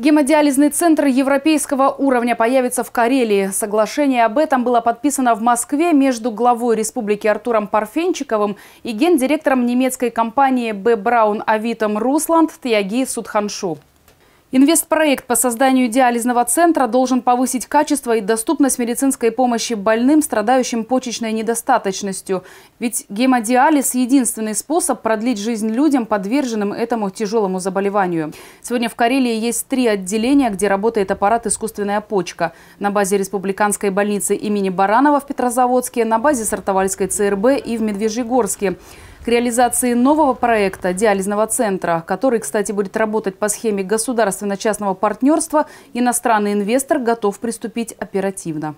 Гемодиализный центр европейского уровня появится в Карелии. Соглашение об этом было подписано в Москве между главой республики Артуром Парфенчиковым и гендиректором немецкой компании «Б. Браун Авитом Русланд» Тяги Судханшу. Инвестпроект по созданию диализного центра должен повысить качество и доступность медицинской помощи больным, страдающим почечной недостаточностью. Ведь гемодиализ – единственный способ продлить жизнь людям, подверженным этому тяжелому заболеванию. Сегодня в Карелии есть три отделения, где работает аппарат «Искусственная почка». На базе Республиканской больницы имени Баранова в Петрозаводске, на базе Сартовальской ЦРБ и в Медвежьегорске к реализации нового проекта диализного центра, который, кстати, будет работать по схеме государственно-частного партнерства, иностранный инвестор готов приступить оперативно.